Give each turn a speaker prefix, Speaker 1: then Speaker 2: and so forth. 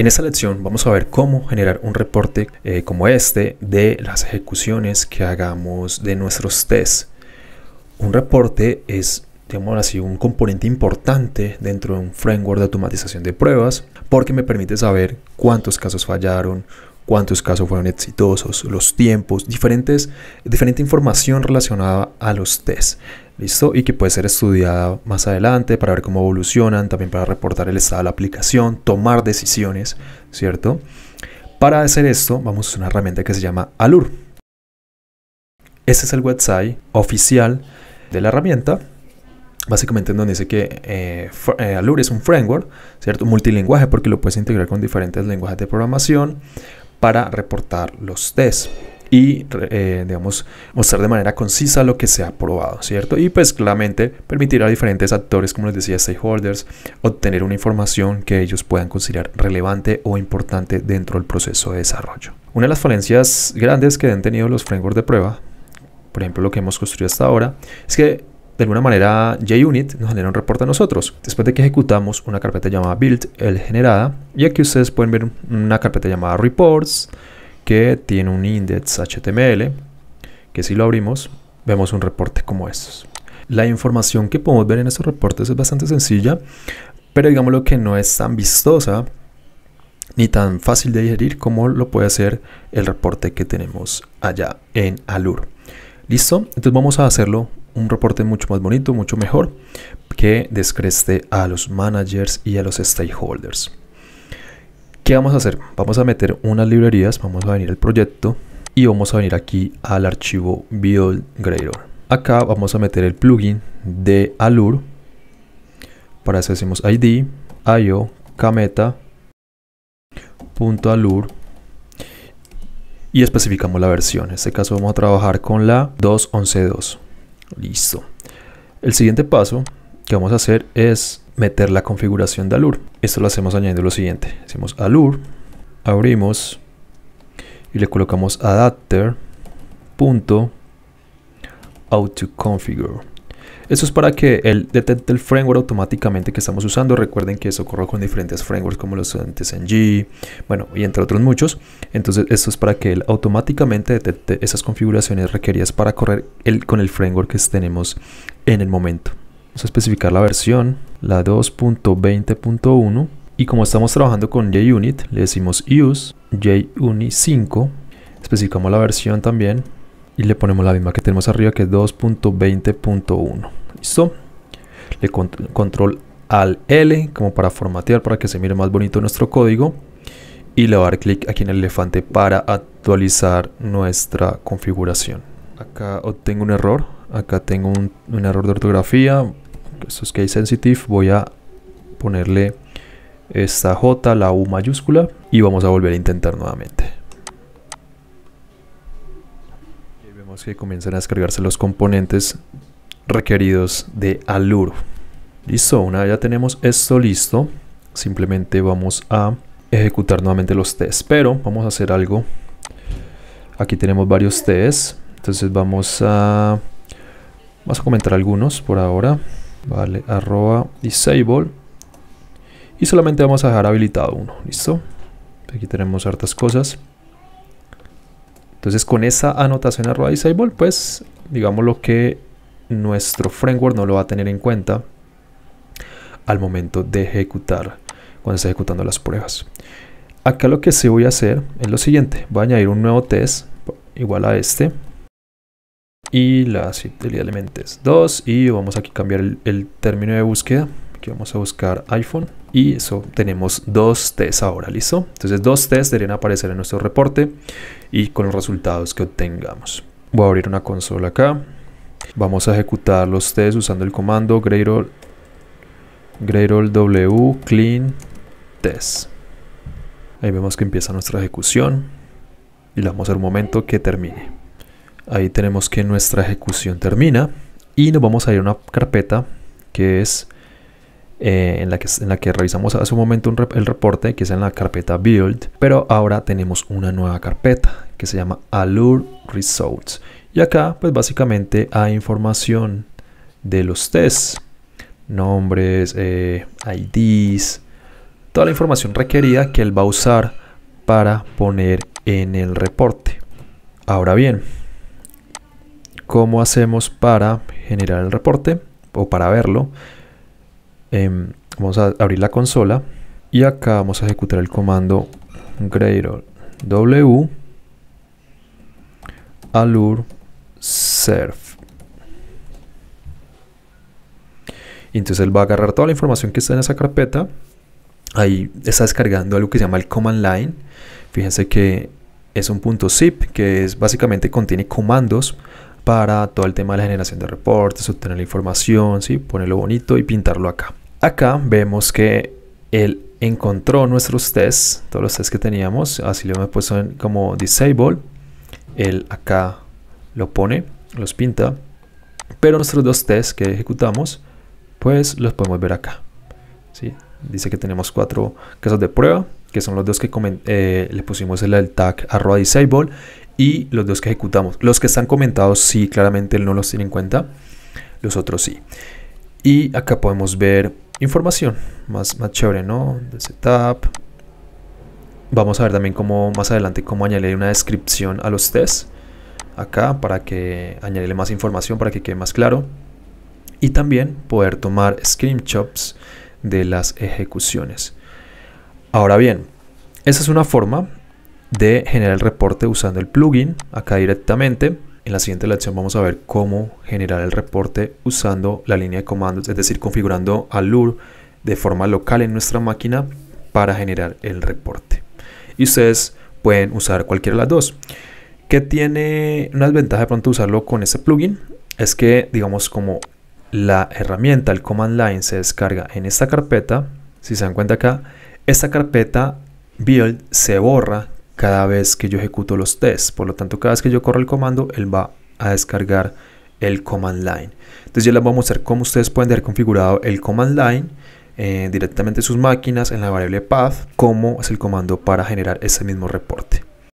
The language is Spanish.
Speaker 1: En esta lección vamos a ver cómo generar un reporte eh, como este de las ejecuciones que hagamos de nuestros tests. Un reporte es, digamos así, un componente importante dentro de un framework de automatización de pruebas porque me permite saber cuántos casos fallaron, cuántos casos fueron exitosos, los tiempos, diferentes, diferente información relacionada a los test. ¿Listo? Y que puede ser estudiada más adelante para ver cómo evolucionan, también para reportar el estado de la aplicación, tomar decisiones, ¿cierto? Para hacer esto, vamos a usar una herramienta que se llama Alur. Este es el website oficial de la herramienta básicamente en donde dice que eh, eh Alur es un framework, ¿cierto? Multilingüe porque lo puedes integrar con diferentes lenguajes de programación para reportar los tests y eh, mostrar de manera concisa lo que se ha aprobado, ¿cierto? Y pues claramente permitir a diferentes actores, como les decía, stakeholders, obtener una información que ellos puedan considerar relevante o importante dentro del proceso de desarrollo. Una de las falencias grandes que han tenido los frameworks de prueba, por ejemplo lo que hemos construido hasta ahora, es que de alguna manera, JUnit nos genera un reporte a nosotros. Después de que ejecutamos una carpeta llamada build, el generada, y aquí ustedes pueden ver una carpeta llamada reports, que tiene un index HTML, que si lo abrimos, vemos un reporte como estos. La información que podemos ver en estos reportes es bastante sencilla, pero digamos que no es tan vistosa ni tan fácil de digerir como lo puede hacer el reporte que tenemos allá en Alur. ¿Listo? Entonces vamos a hacerlo un reporte mucho más bonito, mucho mejor, que descreste a los managers y a los stakeholders. ¿Qué vamos a hacer? Vamos a meter unas librerías, vamos a venir al proyecto y vamos a venir aquí al archivo Build grader Acá vamos a meter el plugin de Allure. Para eso decimos ID, IO, cameta punto .allure y especificamos la versión. En este caso vamos a trabajar con la 2.11.2. Listo. El siguiente paso que vamos a hacer es meter la configuración de Alur. Esto lo hacemos añadiendo lo siguiente. Hacemos Alur, abrimos y le colocamos adapter punto auto configure eso es para que él detecte el framework automáticamente que estamos usando. Recuerden que eso corre con diferentes frameworks como los estudiantes en G, bueno, y entre otros muchos. Entonces, esto es para que él automáticamente detecte esas configuraciones requeridas para correr el, con el framework que tenemos en el momento. Vamos a especificar la versión, la 2.20.1. Y como estamos trabajando con JUnit, le decimos use JUnit 5. Especificamos la versión también, y le ponemos la misma que tenemos arriba que es 2.20.1 listo le control al L como para formatear para que se mire más bonito nuestro código y le voy a dar clic aquí en el elefante para actualizar nuestra configuración acá obtengo un error acá tengo un, un error de ortografía esto es case sensitive voy a ponerle esta J la U mayúscula y vamos a volver a intentar nuevamente que comienzan a descargarse los componentes requeridos de Aluro. Listo, una vez ya tenemos esto listo, simplemente vamos a ejecutar nuevamente los tests. Pero vamos a hacer algo. Aquí tenemos varios tests. Entonces vamos a... Vamos a comentar algunos por ahora. Vale, arroba disable. Y solamente vamos a dejar habilitado uno. ¿Listo? Aquí tenemos hartas cosas. Entonces con esa anotación arroba disable, pues digamos lo que nuestro framework no lo va a tener en cuenta al momento de ejecutar, cuando está ejecutando las pruebas. Acá lo que sí voy a hacer es lo siguiente, voy a añadir un nuevo test igual a este y la del de elementos 2 y vamos aquí a cambiar el término de búsqueda Aquí vamos a buscar iPhone. Y eso, tenemos dos tests ahora, ¿listo? Entonces dos tests deberían aparecer en nuestro reporte y con los resultados que obtengamos. Voy a abrir una consola acá. Vamos a ejecutar los tests usando el comando greyroll w clean test. Ahí vemos que empieza nuestra ejecución y la vamos a momento que termine. Ahí tenemos que nuestra ejecución termina y nos vamos a ir a una carpeta que es eh, en, la que, en la que revisamos hace un momento el reporte, que es en la carpeta Build, pero ahora tenemos una nueva carpeta que se llama Allure Results. Y acá, pues básicamente hay información de los tests, nombres, eh, IDs, toda la información requerida que él va a usar para poner en el reporte. Ahora bien, ¿cómo hacemos para generar el reporte o para verlo? Em, vamos a abrir la consola y acá vamos a ejecutar el comando greater w alur surf. entonces él va a agarrar toda la información que está en esa carpeta. Ahí está descargando algo que se llama el command line. Fíjense que es un punto zip que es básicamente contiene comandos para todo el tema de la generación de reportes, obtener la información, ¿sí? ponerlo bonito y pintarlo acá. Acá vemos que él encontró nuestros tests, todos los tests que teníamos, así lo hemos puesto como disable, él acá lo pone, los pinta, pero nuestros dos tests que ejecutamos, pues los podemos ver acá. ¿sí? Dice que tenemos cuatro casos de prueba, que son los dos que eh, le pusimos el, el tag arroba disable y los dos que ejecutamos. Los que están comentados sí, claramente él no los tiene en cuenta, los otros sí. Y acá podemos ver información más, más chévere, ¿no? de setup. Vamos a ver también cómo más adelante cómo añadir una descripción a los tests acá para que añadirle más información para que quede más claro y también poder tomar screenshots de las ejecuciones. Ahora bien, esa es una forma de generar el reporte usando el plugin acá directamente. En la siguiente lección vamos a ver cómo generar el reporte usando la línea de comandos, es decir, configurando Allure de forma local en nuestra máquina para generar el reporte. Y ustedes pueden usar cualquiera de las dos. ¿Qué tiene una ventaja de pronto usarlo con este plugin? Es que, digamos, como la herramienta, el command line, se descarga en esta carpeta, si se dan cuenta acá, esta carpeta build se borra cada vez que yo ejecuto los tests. Por lo tanto, cada vez que yo corro el comando, él va a descargar el command line. Entonces yo les voy a mostrar cómo ustedes pueden dejar configurado el command line eh, directamente en sus máquinas en la variable path, cómo es el comando para generar ese mismo reporte.